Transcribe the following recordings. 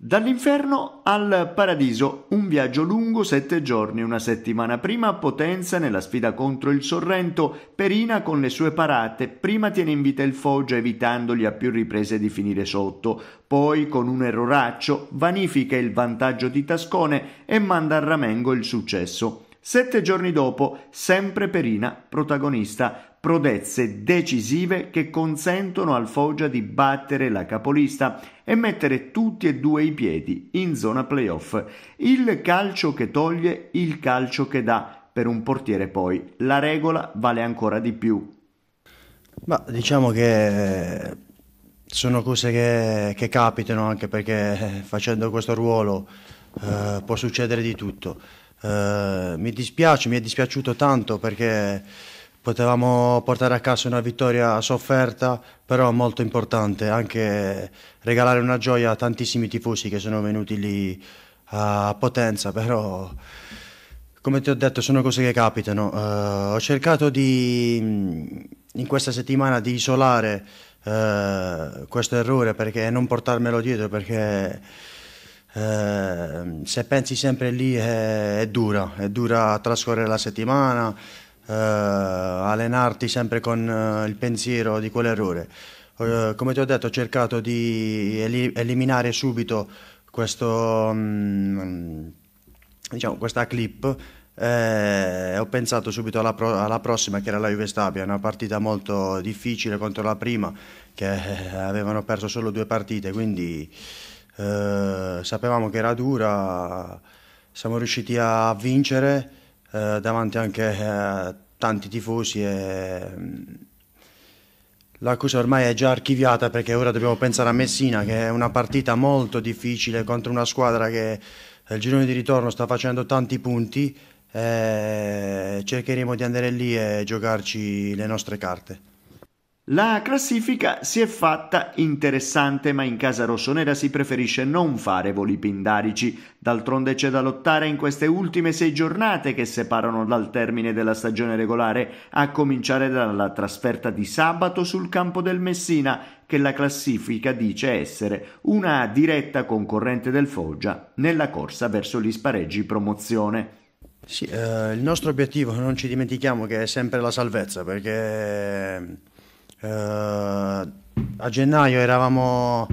Dall'inferno al paradiso, un viaggio lungo sette giorni, una settimana prima a Potenza nella sfida contro il Sorrento, Perina con le sue parate, prima tiene in vita il Foggia evitandogli a più riprese di finire sotto, poi con un erroraccio vanifica il vantaggio di Tascone e manda a Ramengo il successo. Sette giorni dopo, sempre Perina, protagonista, prodezze decisive che consentono al Foggia di battere la capolista e mettere tutti e due i piedi in zona playoff. Il calcio che toglie, il calcio che dà. Per un portiere poi la regola vale ancora di più. Ma diciamo che sono cose che, che capitano anche perché eh, facendo questo ruolo eh, può succedere di tutto. Eh, mi dispiace, mi è dispiaciuto tanto perché potevamo portare a casa una vittoria sofferta, però molto importante, anche regalare una gioia a tantissimi tifosi che sono venuti lì a Potenza, però come ti ho detto sono cose che capitano. Eh, ho cercato di in questa settimana di isolare eh, questo errore perché non portarmelo dietro perché Ehm, se pensi sempre lì è, è, dura, è dura trascorrere la settimana, eh, allenarti sempre con eh, il pensiero di quell'errore. Eh, come ti ho detto ho cercato di eliminare subito questo, mh, mm, diciamo, questa clip eh, ho pensato subito alla, pro alla, prossima che era la Juve Stabia, una partita molto difficile contro la prima che eh, avevano perso solo due partite, quindi eh, sapevamo che era dura, siamo riusciti a vincere eh, davanti anche a eh, tanti tifosi e mm, la cosa ormai è già archiviata perché ora dobbiamo pensare a Messina che è una partita molto difficile contro una squadra che eh, il girone di ritorno sta facendo tanti punti cercheremo di andare lì e giocarci le nostre carte. La classifica si è fatta interessante, ma in casa rossonera si preferisce non fare voli pindarici. D'altronde c'è da lottare in queste ultime sei giornate che separano dal termine della stagione regolare, a cominciare dalla trasferta di sabato sul campo del Messina, che la classifica dice essere una diretta concorrente del Foggia nella corsa verso gli spareggi promozione. Sì, eh, il nostro obiettivo non ci dimentichiamo che è sempre la salvezza, perché a gennaio eravamo,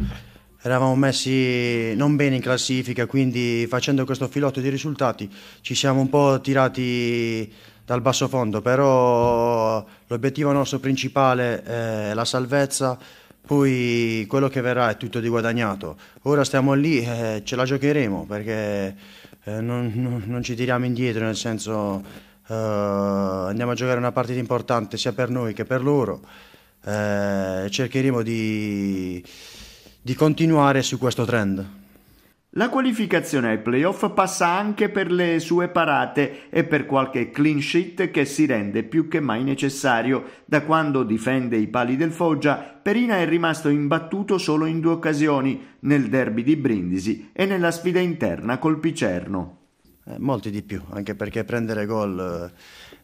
eravamo messi non bene in classifica, quindi facendo questo filotto di risultati ci siamo un po' tirati dal basso fondo, però l'obiettivo nostro principale eh, è la salvezza, poi quello che verrà è tutto di guadagnato. Ora stiamo lì e eh, ce la giocheremo perché eh, non, non, non ci tiriamo indietro, nel senso eh, andiamo a giocare una partita importante sia per noi che per loro. Eh, cercheremo di, di continuare su questo trend. La qualificazione ai playoff passa anche per le sue parate e per qualche clean sheet che si rende più che mai necessario. Da quando difende i pali del Foggia, Perina è rimasto imbattuto solo in due occasioni, nel derby di Brindisi e nella sfida interna col Picerno. Eh, molti di più, anche perché prendere gol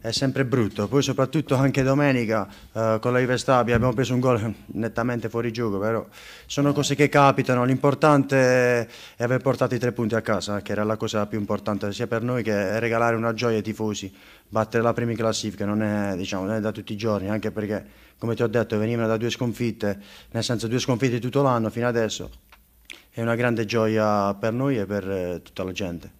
eh, è sempre brutto. Poi soprattutto anche domenica eh, con la Juve Stabia abbiamo preso un gol nettamente fuori gioco, però sono cose che capitano. L'importante è aver portato i tre punti a casa, che era la cosa più importante sia per noi che regalare una gioia ai tifosi. Battere la prima in classifica non è, diciamo, non è da tutti i giorni, anche perché, come ti ho detto, venivano da due sconfitte, nel senso due sconfitte tutto l'anno fino adesso. È una grande gioia per noi e per eh, tutta la gente.